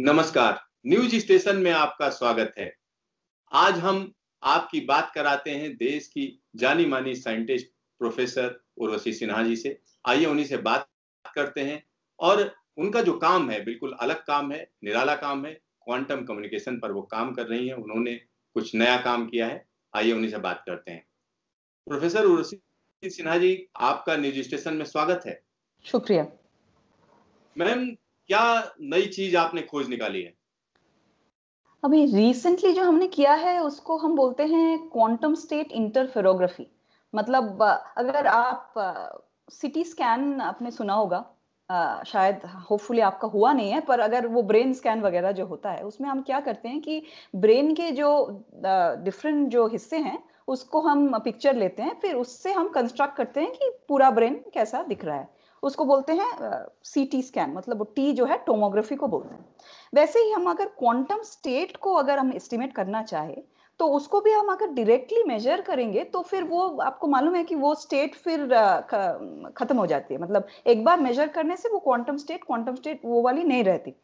नमस्कार news station में आपका स्वागत है आज हम आपकी बात कराते हैं देश की जानी मानी साइंटिस्ट प्रोफेसर उर्वशी सिन्हा जी से आइए उन्हीं से बात करते हैं और उनका जो काम है बिल्कुल अलग काम है निराला काम है क्वांटम कम्युनिकेशन पर वो काम कर रही हैं उन्होंने कुछ नया काम किया है आइए उन्हीं से बात करते हैं प्रोफेसर उर्वशी सिन्हा जी आपका न्यूज स्टेशन में स्वागत है शुक्रिया मैम क्या नई चीज आपने खोज निकाली है अभी रिसेंटली जो हमने किया है उसको हम बोलते हैं क्वांटम स्टेट इंटरफेरोग्राफी मतलब अगर आप सिटी स्कैन आपने सुना होगा आ, शायद होपफुली आपका हुआ नहीं है पर अगर वो ब्रेन स्कैन वगैरह जो होता है उसमें हम क्या करते हैं कि ब्रेन के जो डिफरेंट जो हिस्से हैं उसको हम पिक्चर लेते हैं फिर उससे हम कंस्ट्रक्ट करते हैं कि पूरा ब्रेन कैसा दिख रहा है उसको बोलते हैं सी टी स्कैन मतलब टी जो है टोमोग्राफी को बोलते हैं वैसे ही हम अगर क्वांटम स्टेट को अगर हम एस्टिमेट करना चाहे तो उसको भी हम अगर डायरेक्टली मेजर करेंगे तो फिर वो आपको मालूम है कि वो स्टेट फिर खत्म हो जाती है मतलब एक बार मेजर करने से वो क्वांटम स्टेट क्वांटम स्टेट वो वाली नहीं रहती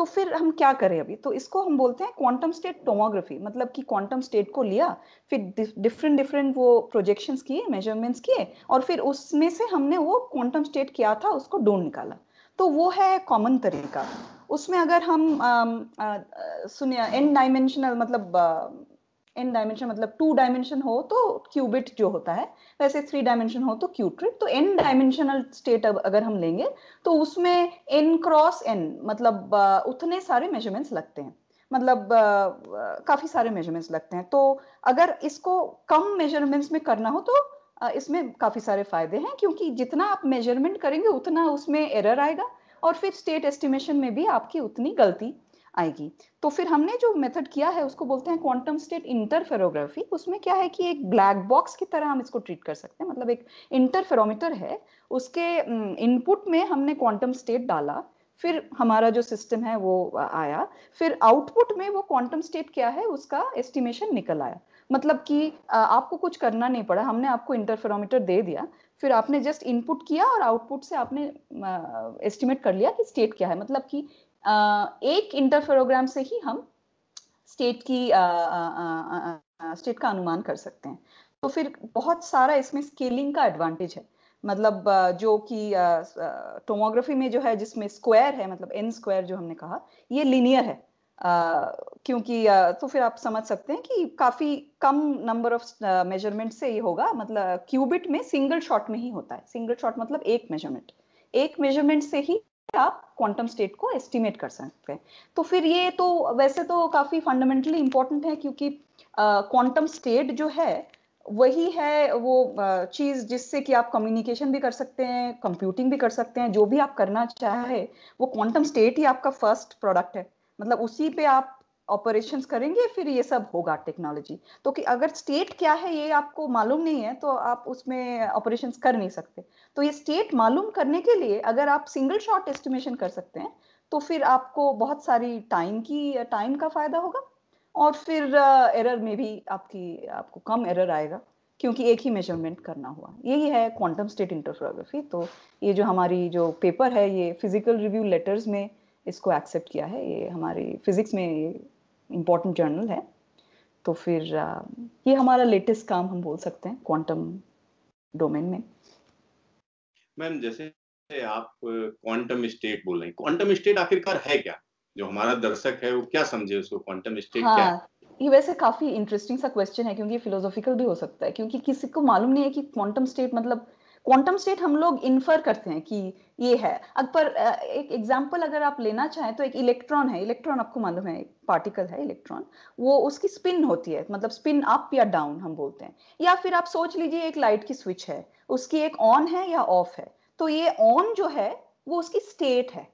तो फिर हम क्या करें अभी तो इसको हम बोलते हैं क्वांटम स्टेट टोमोग्राफी मतलब कि क्वांटम स्टेट को लिया फिर डिफरेंट डिफरेंट वो प्रोजेक्शंस किए मेजरमेंट्स किए और फिर उसमें से हमने वो क्वांटम स्टेट क्या था उसको ढूंढ निकाला तो वो है कॉमन तरीका उसमें अगर हम सुनिए एन डायमेंशनल मतलब इन डायमेंशन मतलब टू डायमेंशन हो तो क्यूबिट जो होता है वैसे थ्री डायमेंशन हो तो क्यूट्रिक तो एन डायमेंशनल स्टेट अगर हम लेंगे तो उसमें एन क्रॉस एन मतलब उतने सारे मेजरमेंट्स लगते हैं मतलब काफी सारे मेजरमेंट्स लगते हैं तो अगर इसको कम मेजरमेंट्स में करना हो तो इसमें काफी सारे फायदे हैं क्योंकि जितना आप मेजरमेंट करेंगे उतना उसमें एरर आएगा और फिर स्टेट एस्टिमेशन में भी आपकी उतनी गलती आएगी तो फिर हमने जो मेथड किया है उसको बोलते हैं क्वांटम स्टेट इंटरफेरोग्राफी उसमें क्या है कि एक ब्लैक बॉक्स की तरह हम इसको ट्रीट कर सकते हैं मतलब एक इंटरफेरोमीटर है उसके इनपुट में हमने क्वांटम स्टेट डाला फिर हमारा जो सिस्टम है वो आया फिर आउटपुट में वो क्वांटम स्टेट क्या है उसका एस्टिमेशन निकल आया मतलब कि आपको कुछ करना नहीं पड़ा हमने आपको इंटरफेरोमीटर दे दिया फिर आपने जस्ट इनपुट किया और आउटपुट से आपने एस्टिमेट कर लिया कि स्टेट क्या है मतलब कि एक इंटरफेरोग्राम से ही हम स्टेट की आ, आ, आ, स्टेट का अनुमान कर सकते हैं तो फिर बहुत सारा इसमें स्केलिंग का एडवांटेज है मतलब जो कि टोमोग्राफी में जो है जिसमें स्क्वायर है मतलब एन स्क्वायर जो हमने कहा ये लीनियर है Uh, क्योंकि uh, तो फिर आप समझ सकते हैं कि काफी कम नंबर ऑफ मेजरमेंट से ये होगा मतलब क्यूबिट में सिंगल शॉट में ही होता है सिंगल शॉट मतलब एक मेजरमेंट एक मेजरमेंट से ही आप क्वांटम स्टेट को एस्टिमेट कर सकते हैं तो फिर ये तो वैसे तो काफ़ी फंडामेंटली इंपॉर्टेंट है क्योंकि क्वांटम uh, स्टेट जो है वही है वो uh, चीज़ जिससे कि आप कम्युनिकेशन भी कर सकते हैं कंप्यूटिंग भी कर सकते हैं जो भी आप करना चाहे वो क्वांटम स्टेट ही आपका फर्स्ट प्रोडक्ट है मतलब उसी पे आप ऑपरेशंस करेंगे फिर ये सब होगा टेक्नोलॉजी तो कि अगर स्टेट क्या है ये आपको मालूम नहीं है तो आप उसमें ऑपरेशंस कर नहीं सकते तो ये स्टेट मालूम करने के लिए अगर आप सिंगल शॉट एस्टिमेशन कर सकते हैं तो फिर आपको बहुत सारी टाइम की टाइम का फायदा होगा और फिर एरर uh, में भी आपकी आपको कम एरर आएगा क्योंकि एक ही मेजरमेंट करना हुआ यही है क्वांटम स्टेट इंटरफ्रोग्राफी तो ये जो हमारी जो पेपर है ये फिजिकल रिव्यू लेटर्स में इसको एक्सेप्ट किया है ये हमारी फिजिक्स में इम्पोर्टेंट जर्नल है तो फिर ये हमारा लेटेस्ट काम हम बोल सकते हैं क्वांटम डोमेन में मैम जैसे आप क्वांटम स्टेट बोल रहे हैं क्वांटम स्टेट आखिरकार है क्या जो हमारा दर्शक है वो क्या समझे उसको क्वांटम स्टेट हाँ, क्या है? हाँ, ये वैसे काफी इंटरेस्टिंग सा क्वेश्चन है क्योंकि ये फिलोसॉफिकल भी हो सकता है क्योंकि किसी को मालूम नहीं है कि क्वांटम स्टेट मतलब क्वांटम स्टेट हम लोग इन्फर करते हैं कि ये है अब पर एक एग्जाम्पल अगर आप लेना चाहें तो एक इलेक्ट्रॉन है इलेक्ट्रॉन आपको मालूम है पार्टिकल है इलेक्ट्रॉन वो उसकी स्पिन होती है मतलब स्पिन अप या डाउन हम बोलते हैं या फिर आप सोच लीजिए एक लाइट की स्विच है उसकी एक ऑन है या ऑफ है तो ये ऑन जो है वो उसकी स्टेट है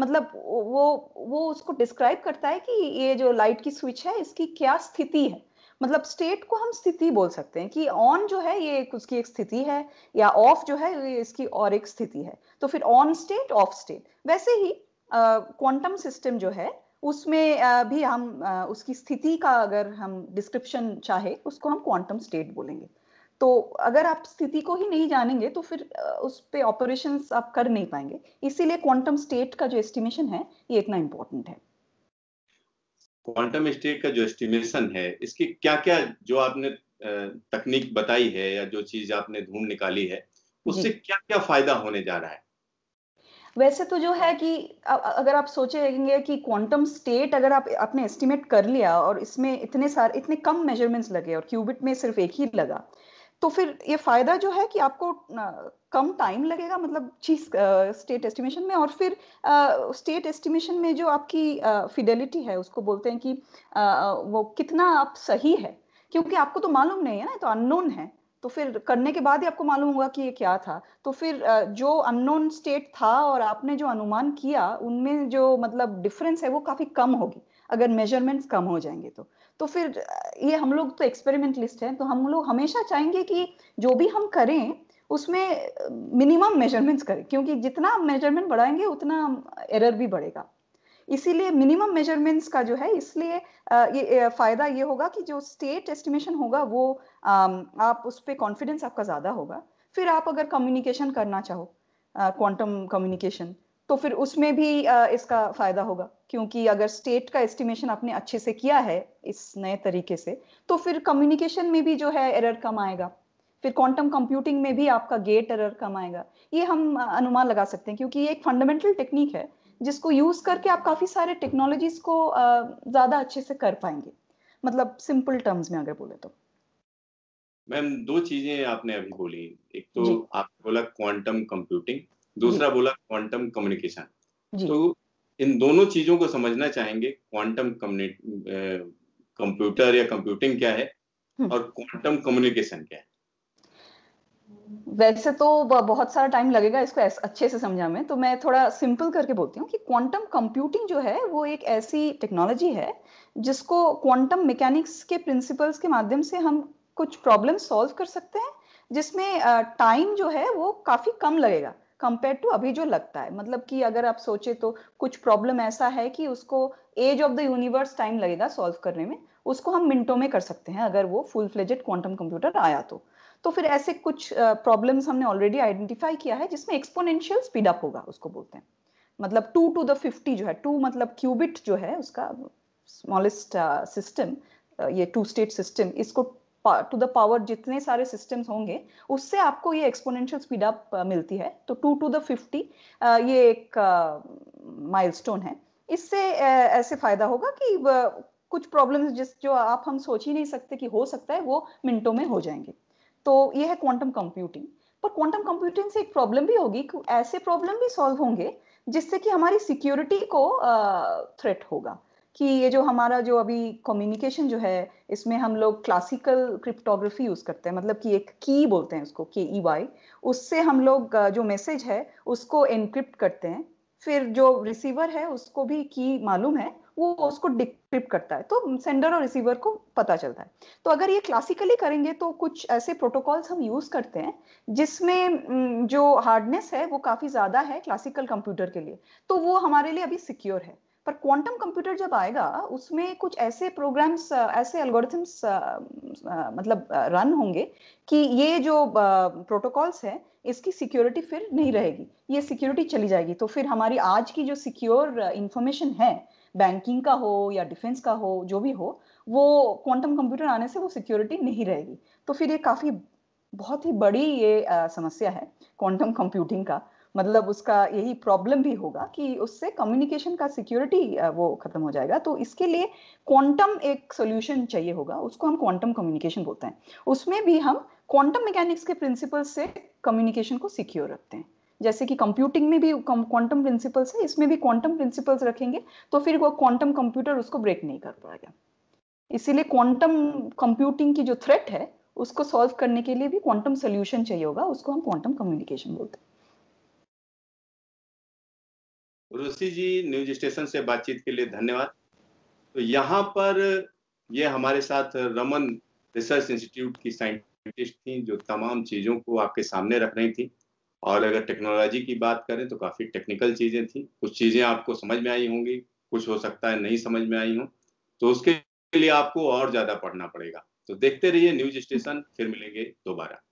मतलब वो वो उसको डिस्क्राइब करता है कि ये जो लाइट की स्विच है इसकी क्या स्थिति है मतलब स्टेट को हम स्थिति बोल सकते हैं कि ऑन जो है ये उसकी एक स्थिति है या ऑफ जो है ये इसकी और एक स्थिति है तो फिर ऑन स्टेट ऑफ स्टेट वैसे ही क्वांटम सिस्टम जो है उसमें uh, भी हम uh, उसकी स्थिति का अगर हम डिस्क्रिप्शन चाहे उसको हम क्वांटम स्टेट बोलेंगे तो अगर आप स्थिति को ही नहीं जानेंगे तो फिर उस पर ऑपरेशन आप कर नहीं पाएंगे इसीलिए क्वांटम स्टेट का जो एस्टिमेशन है ये इतना इम्पोर्टेंट है क्वांटम स्टेट का जो एस्टिमेशन है इसकी क्या क्या जो आपने तकनीक बताई है या जो चीज आपने ढूंढ निकाली है उससे क्या क्या फायदा होने जा रहा है वैसे तो जो है कि अगर आप सोचेंगे कि क्वांटम स्टेट अगर आप आपने एस्टिमेट कर लिया और इसमें इतने सारे इतने कम मेजरमेंट्स लगे और क्यूबिट में सिर्फ एक ही लगा तो फिर ये फायदा जो है कि आपको कम टाइम लगेगा मतलब चीज स्टेट एस्टिमेशन में और फिर स्टेट एस्टिमेशन में जो आपकी फिडेलिटी है उसको बोलते हैं कि वो कितना आप सही है क्योंकि आपको तो मालूम नहीं है ना तो अननोन है तो फिर करने के बाद ही आपको मालूम होगा कि ये क्या था तो फिर जो अननोन स्टेट था और आपने जो अनुमान किया उनमें जो मतलब डिफरेंस है वो काफी कम होगी अगर मेजरमेंट्स कम हो जाएंगे तो तो फिर ये हम लोग तो एक्सपेरिमेंटलिस्ट हैं तो हम लोग हमेशा चाहेंगे कि जो भी हम करें उसमें मिनिमम मेजरमेंट्स करें क्योंकि जितना मेजरमेंट बढ़ाएंगे उतना एरर भी बढ़ेगा इसीलिए मिनिमम मेजरमेंट्स का जो है इसलिए ये फायदा ये होगा कि जो स्टेट एस्टिमेशन होगा वो आप उस पर कॉन्फिडेंस आपका ज़्यादा होगा फिर आप अगर कम्युनिकेशन करना चाहो क्वांटम कम्युनिकेशन तो फिर उसमें भी इसका फायदा होगा क्योंकि अगर स्टेट का एस्टिमेशन आपने अच्छे से किया है इस नए तरीके से तो फिर कम्युनिकेशन में भी जो है एरर कम आएगा फिर क्वांटम कंप्यूटिंग में भी आपका गेट एरर कम आएगा ये हम अनुमान लगा सकते हैं क्योंकि ये एक फंडामेंटल टेक्निक है जिसको यूज करके आप काफी सारे टेक्नोलॉजीज को ज्यादा अच्छे से कर पाएंगे मतलब सिंपल टर्म्स में अगर बोले तो मैम दो चीजें आपने अभी बोली एक तो आपने बोला क्वांटम कंप्यूटिंग दूसरा बोला क्वांटम कम्युनिकेशन तो इन दोनों चीजों को समझना चाहेंगे क्वांटम कंप्यूटर या कंप्यूटिंग क्या है हम्म। और क्वांटम कम्युनिकेशन क्या है वैसे तो बहुत सारा टाइम लगेगा इसको अच्छे से समझा में तो मैं थोड़ा सिंपल करके बोलती हूँ कि क्वांटम कंप्यूटिंग जो है वो एक ऐसी टेक्नोलॉजी है जिसको क्वांटम मैकेनिक्स के प्रिंसिपल्स के माध्यम से हम कुछ प्रॉब्लम सॉल्व कर सकते हैं जिसमें टाइम जो है वो काफी कम लगेगा कंपेयर टू अभी जो लगता है मतलब कि अगर आप सोचे तो कुछ प्रॉब्लम ऐसा है कि उसको age of the universe time लगेगा सॉल्व करने में उसको हम मिनटों में कर सकते हैं अगर वो फुल फ्लेजेड क्वांटम कंप्यूटर आया तो तो फिर ऐसे कुछ प्रॉब्लम्स हमने ऑलरेडी आइडेंटिफाई किया है जिसमें एक्सपोनेंशियल स्पीडअप होगा उसको बोलते हैं मतलब टू टू द फिफ्टी जो है टू मतलब क्यूबिट जो है उसका स्मॉलेस्ट सिस्टम ये टू स्टेट सिस्टम इसको टू द पावर जितने सारे सिस्टम्स होंगे उससे आपको ये एक्सपोनेंशियल स्पीड अप मिलती है तो टू टू द फिफ्टी ये एक माइलस्टोन है इससे ऐसे फायदा होगा कि कुछ प्रॉब्लम्स जिस जो आप हम सोच ही नहीं सकते कि हो सकता है वो मिनटों में हो जाएंगे तो ये है क्वांटम कंप्यूटिंग पर क्वांटम कंप्यूटिंग से एक प्रॉब्लम भी होगी ऐसे प्रॉब्लम भी सॉल्व होंगे जिससे कि हमारी सिक्योरिटी को थ्रेट होगा कि ये जो हमारा जो अभी कम्युनिकेशन जो है इसमें हम लोग क्लासिकल क्रिप्टोग्राफी यूज़ करते हैं मतलब कि एक की बोलते हैं उसको के ई वाई उससे हम लोग जो मैसेज है उसको एनक्रिप्ट करते हैं फिर जो रिसीवर है उसको भी की मालूम है वो उसको डिक्रिप्ट करता है तो सेंडर और रिसीवर को पता चलता है तो अगर ये क्लासिकली करेंगे तो कुछ ऐसे प्रोटोकॉल्स हम यूज करते हैं जिसमें जो हार्डनेस है वो काफी ज्यादा है क्लासिकल कंप्यूटर के लिए तो वो हमारे लिए अभी सिक्योर है पर क्वांटम कंप्यूटर जब आएगा उसमें कुछ ऐसे प्रोग्राम्स ऐसे एल्गोरिथम्स मतलब रन होंगे कि ये जो प्रोटोकॉल्स है इसकी सिक्योरिटी फिर नहीं रहेगी ये सिक्योरिटी चली जाएगी तो फिर हमारी आज की जो सिक्योर इंफॉर्मेशन है बैंकिंग का हो या डिफेंस का हो जो भी हो वो क्वांटम कंप्यूटर आने से वो सिक्योरिटी नहीं रहेगी तो फिर ये काफ़ी बहुत ही बड़ी ये आ, समस्या है क्वांटम कंप्यूटिंग का मतलब उसका यही प्रॉब्लम भी होगा कि उससे कम्युनिकेशन का सिक्योरिटी वो खत्म हो जाएगा तो इसके लिए क्वांटम एक सोल्यूशन चाहिए होगा उसको हम क्वांटम कम्युनिकेशन बोलते हैं उसमें भी हम क्वांटम मैकेनिक्स के प्रिंसिपल से कम्युनिकेशन को सिक्योर रखते हैं जैसे कि कंप्यूटिंग में भी क्वांटम प्रिंसिपल्स है इसमें भी क्वांटम प्रिंसिपल्स रखेंगे तो फिर वो क्वांटम कंप्यूटर उसको ब्रेक नहीं कर पाएगा इसीलिए क्वांटम कंप्यूटिंग की जो थ्रेट है उसको सॉल्व करने के लिए भी क्वांटम सोल्यूशन चाहिए होगा उसको हम क्वांटम कम्युनिकेशन बोलते हैं रोशी जी न्यूज स्टेशन से बातचीत के लिए धन्यवाद तो यहाँ पर ये हमारे साथ रमन रिसर्च इंस्टीट्यूट की साइंटिस्ट थी जो तमाम चीज़ों को आपके सामने रख रही थी और अगर टेक्नोलॉजी की बात करें तो काफ़ी टेक्निकल चीज़ें थी कुछ चीज़ें आपको समझ में आई होंगी कुछ हो सकता है नहीं समझ में आई हो तो उसके लिए आपको और ज़्यादा पढ़ना पड़ेगा तो देखते रहिए न्यूज स्टेशन फिर मिलेंगे दोबारा